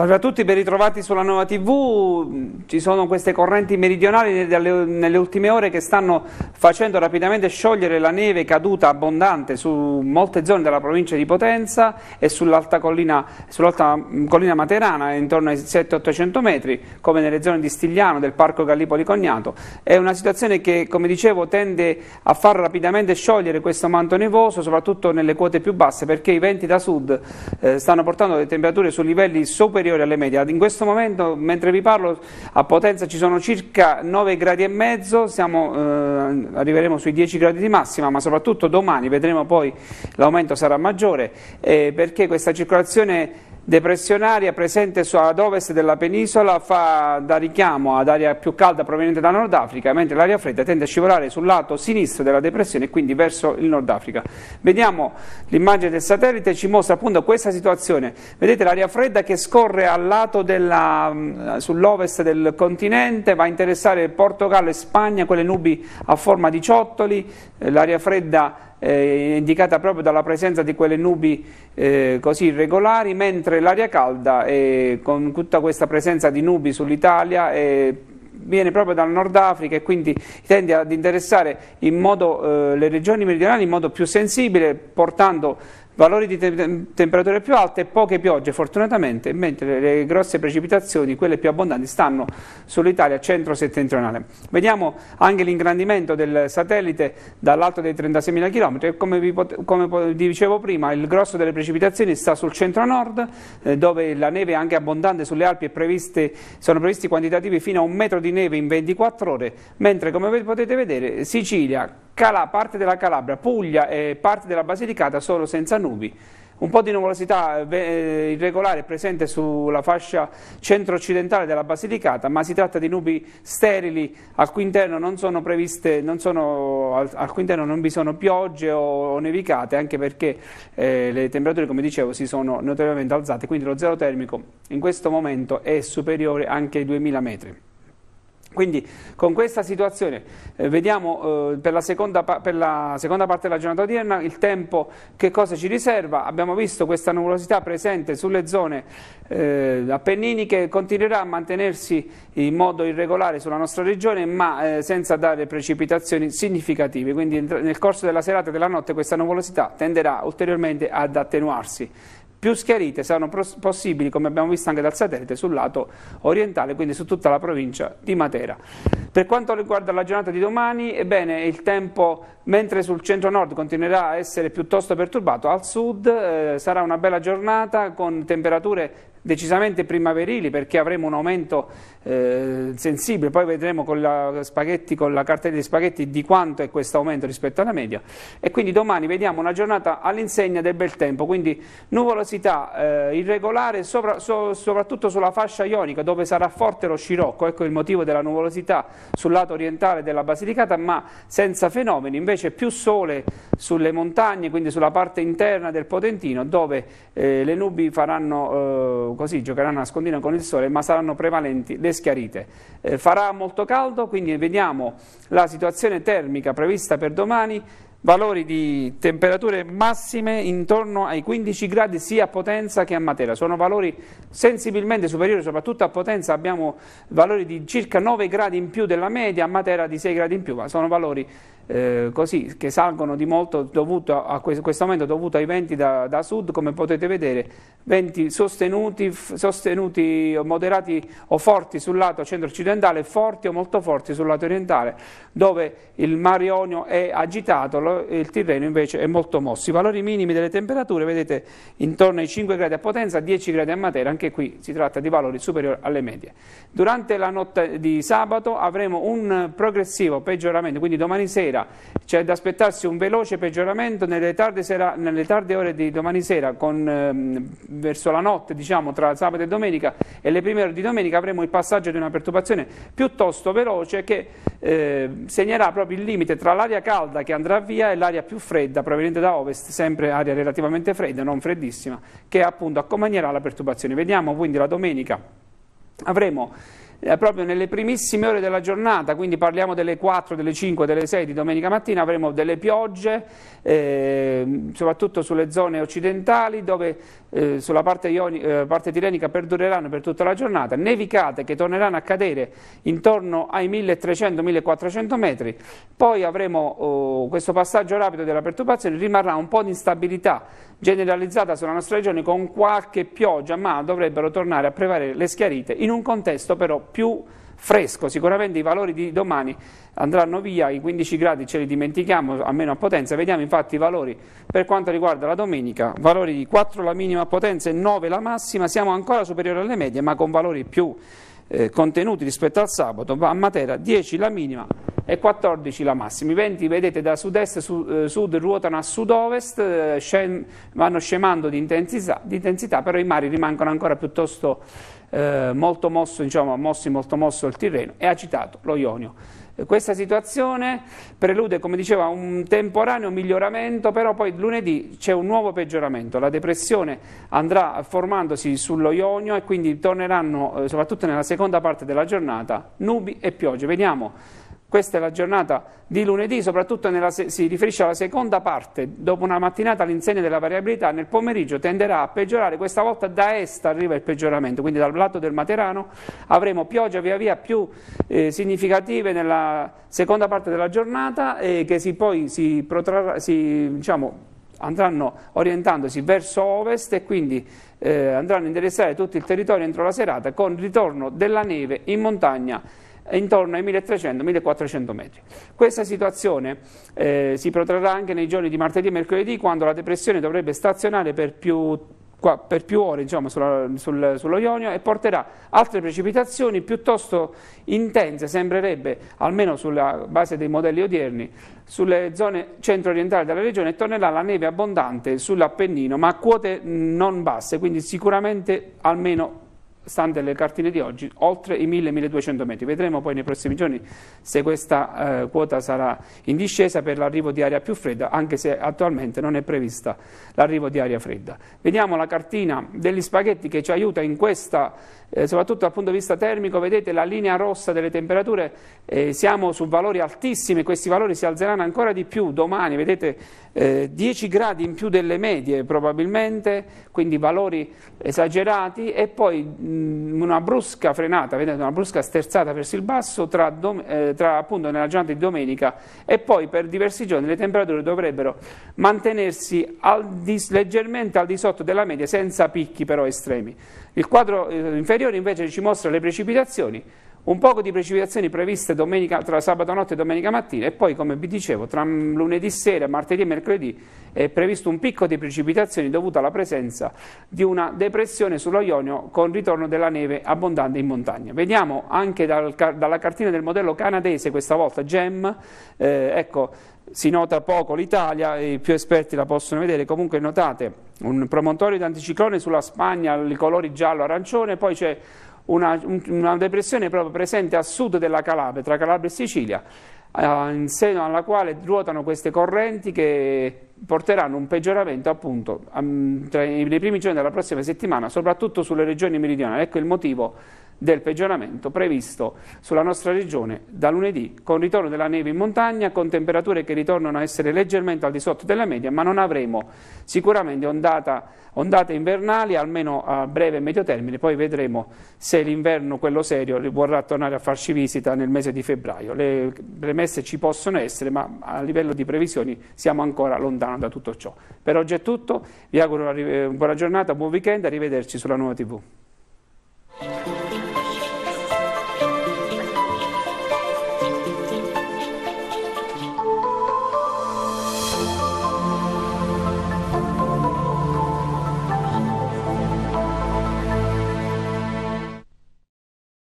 Salve a tutti, ben ritrovati sulla nuova TV. Ci sono queste correnti meridionali nelle ultime ore che stanno facendo rapidamente sciogliere la neve caduta abbondante su molte zone della provincia di Potenza e sull'alta collina, sull mm, collina, materana, intorno ai 700-800 metri, come nelle zone di Stigliano, del Parco Gallipoli Cognato. È una situazione che, come dicevo, tende a far rapidamente sciogliere questo manto nevoso, soprattutto nelle quote più basse, perché i venti da sud eh, stanno portando le temperature su livelli superiori superiore alle medie. In questo momento, mentre vi parlo, a Potenza ci sono circa 9 gradi e mezzo, siamo, eh, arriveremo sui 10 gradi di massima, ma soprattutto domani vedremo poi l'aumento sarà maggiore, eh, perché questa circolazione depressionaria presente ad ovest della penisola fa da richiamo ad aria più calda proveniente da Nord Africa, mentre l'aria fredda tende a scivolare sul lato sinistro della depressione e quindi verso il Nord Africa. Vediamo l'immagine del satellite, ci mostra appunto questa situazione. Vedete l'aria fredda che scorre al lato della, mm, sull'ovest del continente, va a interessare Portogallo e Spagna, quelle nubi a forma di ciottoli, eh, l'aria fredda eh, indicata proprio dalla presenza di quelle nubi eh, così irregolari, mentre l'aria calda, eh, con tutta questa presenza di nubi sull'Italia, eh, viene proprio dal Nord Africa e quindi tende ad interessare modo, eh, le regioni meridionali in modo più sensibile, portando valori di te- temperature più alte e poche piogge fortunatamente, mentre le grosse precipitazioni, quelle più abbondanti, stanno sull'Italia centro-settentrionale. Vediamo anche l'ingrandimento del satellite dall'alto dei 36.000 km come vi, pot- come dicevo prima il grosso delle precipitazioni sta sul centro-nord eh, dove la neve è anche abbondante sulle Alpi e sono previsti quantitativi fino a un metro di neve in 24 ore, mentre come potete vedere Sicilia, Cala- parte della Calabria, Puglia e parte della Basilicata sono senza nulla Danubi. Un po' di nuvolosità eh, eh, irregolare è presente sulla fascia centro-occidentale della Basilicata, ma si tratta di nubi sterili, al cui interno non, sono previste, non, sono, al cui interno non vi sono piogge o, nevicate, anche perché eh, le temperature, come dicevo, si sono notevolmente alzate, quindi lo zero termico in questo momento è superiore anche ai 2000 metri. Quindi con questa situazione eh, vediamo eh, per, la seconda, per, la seconda, parte della giornata odierna il tempo che cosa ci riserva. Abbiamo visto questa nuvolosità presente sulle zone eh, appenniniche, continuerà a mantenersi in modo irregolare sulla nostra regione ma eh, senza dare precipitazioni significative. Quindi nel corso della serata e della notte questa nuvolosità tenderà ulteriormente ad attenuarsi più schiarite saranno possibili, come abbiamo visto anche dal satellite, sul lato orientale, quindi su tutta la provincia di Matera. Per quanto riguarda la giornata di domani, ebbene, il tempo, mentre sul centro-nord continuerà a essere piuttosto perturbato, al sud eh, sarà una bella giornata con temperature decisamente primaverili perché avremo un aumento eh, sensibile, poi vedremo con la, spaghetti, con la cartella di spaghetti di quanto è questo aumento rispetto alla media e quindi domani vediamo una giornata all'insegna del bel tempo, quindi nuvolosità eh, irregolare sopra, so, soprattutto sulla fascia ionica dove sarà forte lo scirocco, ecco il motivo della nuvolosità sul lato orientale della Basilicata ma senza fenomeni, invece più sole sulle montagne, quindi sulla parte interna del Potentino dove eh, le nubi faranno eh, così giocheranno a nascondino con il sole, ma saranno prevalenti le schiarite. Eh, farà molto caldo, quindi vediamo la situazione termica prevista per domani, valori di temperature massime intorno ai 15 gradi sia a Potenza che a Matera, sono valori sensibilmente superiori, soprattutto a Potenza abbiamo valori di circa 9 gradi in più della media, a Matera di 6 gradi in più, ma sono valori eh, così, che salgono di molto dovuto a questo, questo aumento dovuto ai venti da, da, sud, come potete vedere, venti sostenuti, sostenuti, moderati o forti sul lato centro-occidentale, forti o molto forti sul lato orientale, dove il mare Ionio è agitato, lo, il Tirreno invece è molto mosso. I valori minimi delle temperature, vedete, intorno ai 5 gradi a Potenza, 10 gradi a Matera, anche qui si tratta di valori superiori alle medie. Durante la notte di sabato avremo un progressivo peggioramento, quindi domani sera sera c'è da aspettarsi un veloce peggioramento nelle tarde, sera, nelle tarde ore di domani sera, con, ehm, verso la notte, diciamo, tra sabato e domenica e le prime ore di domenica avremo il passaggio di una perturbazione piuttosto veloce che eh, segnerà proprio il limite tra l'aria calda che andrà via e l'aria più fredda proveniente da ovest, sempre aria relativamente fredda, non freddissima, che appunto accompagnerà la perturbazione. Vediamo quindi la domenica avremo eh, proprio nelle primissime ore della giornata, quindi parliamo delle 4, delle 5, delle 6 di domenica mattina, avremo delle piogge, eh, soprattutto sulle zone occidentali, dove eh, sulla parte, ioni, eh, parte tirenica perdureranno per tutta la giornata, nevicate che torneranno a cadere intorno ai 1300-1400 metri, poi avremo oh, questo passaggio rapido della perturbazione, rimarrà un po' di instabilità generalizzata sulla nostra regione con qualche pioggia, ma dovrebbero tornare a prevalere le schiarite in un contesto però più fresco, sicuramente i valori di domani andranno via, i 15 gradi ce li dimentichiamo, almeno a potenza, vediamo infatti i valori per quanto riguarda la domenica, valori di 4 la minima potenza e 9 la massima, siamo ancora superiori alle medie ma con valori più eh, contenuti rispetto al sabato, a Matera 10 la minima, e 14 la massima. I venti, vedete, da sud-est su, eh, sud ruotano a sud-ovest, eh, scem- vanno scemando di intensità, di intensità, però i mari rimangono ancora piuttosto eh, molto mosso, diciamo, mossi molto mosso il terreno, e agitato lo Ionio. Eh, questa situazione prelude, come diceva, un temporaneo miglioramento, però poi lunedì c'è un nuovo peggioramento. La depressione andrà formandosi sullo Ionio e quindi torneranno, soprattutto nella seconda parte della giornata, nubi e piogge. Vediamo questa è la giornata di lunedì, soprattutto nella, si riferisce alla seconda parte, dopo una mattinata all'insegna della variabilità, nel pomeriggio tenderà a peggiorare, questa volta da est arriva il peggioramento, quindi dal lato del Materano avremo pioggia via via più eh, significative nella seconda parte della giornata e eh, che si, poi si, protrarrà, si diciamo, andranno orientandosi verso ovest e quindi eh, andranno a interessare tutto il territorio entro la serata con il ritorno della neve in montagna intorno ai 1300-1400 metri. Questa situazione eh, si protrarrà anche nei giorni di martedì e mercoledì quando la depressione dovrebbe stazionare per più Qua, per più ore diciamo, sulla, sul, sullo Ionio e porterà altre precipitazioni piuttosto intense, sembrerebbe, almeno sulla base dei modelli odierni, sulle zone centro-orientali della regione e tornerà la neve abbondante sull'Appennino, ma a quote non basse, quindi sicuramente almeno stante le cartine di oggi, oltre i 1000-1200 metri. Vedremo poi nei prossimi giorni se questa eh, quota sarà in discesa per l'arrivo di aria più fredda, anche se attualmente non è prevista l'arrivo di aria fredda. Vediamo la cartina degli spaghetti che ci aiuta in questa, eh, soprattutto dal punto di vista termico, vedete la linea rossa delle temperature, eh, siamo su valori altissimi, questi valori si alzeranno ancora di più domani, vedete 10 eh, gradi in più delle medie probabilmente, quindi valori esagerati e poi Mm, una brusca frenata, una brusca sterzata verso il basso tra, dom- eh, tra appunto nella giornata di domenica e poi per diversi giorni le temperature dovrebbero mantenersi al di- leggermente al di sotto della media senza picchi però estremi. Il quadro eh, inferiore invece ci mostra le precipitazioni un poco di precipitazioni previste domenica, tra sabato notte e domenica mattina e poi, come vi dicevo, tra lunedì sera, martedì e mercoledì è previsto un picco di precipitazioni dovuto alla presenza di una depressione sullo Ionio con ritorno della neve abbondante in montagna. Vediamo anche dal, dalla cartina del modello canadese, questa volta GEM, eh, ecco, si nota poco l'Italia, i più esperti la possono vedere, comunque notate un promontorio di anticiclone sulla Spagna, i colori giallo-arancione, poi c'è una, una depressione proprio presente a sud della Calabria, tra Calabria e Sicilia, eh, in seno alla quale ruotano queste correnti che porteranno un peggioramento appunto nei primi giorni della prossima settimana, soprattutto sulle regioni meridionali. Ecco il motivo del peggioramento previsto sulla nostra regione da lunedì, con ritorno della neve in montagna, con temperature che ritornano a essere leggermente al di sotto della media, ma non avremo sicuramente ondata, ondate invernali, almeno a breve e medio termine, poi vedremo se l'inverno, quello serio, vorrà tornare a farci visita nel mese di febbraio. Le premesse ci possono essere, ma a livello di previsioni siamo ancora lontano da tutto ciò. Per oggi è tutto, vi auguro una buona giornata, buon weekend, arrivederci sulla nuova TV.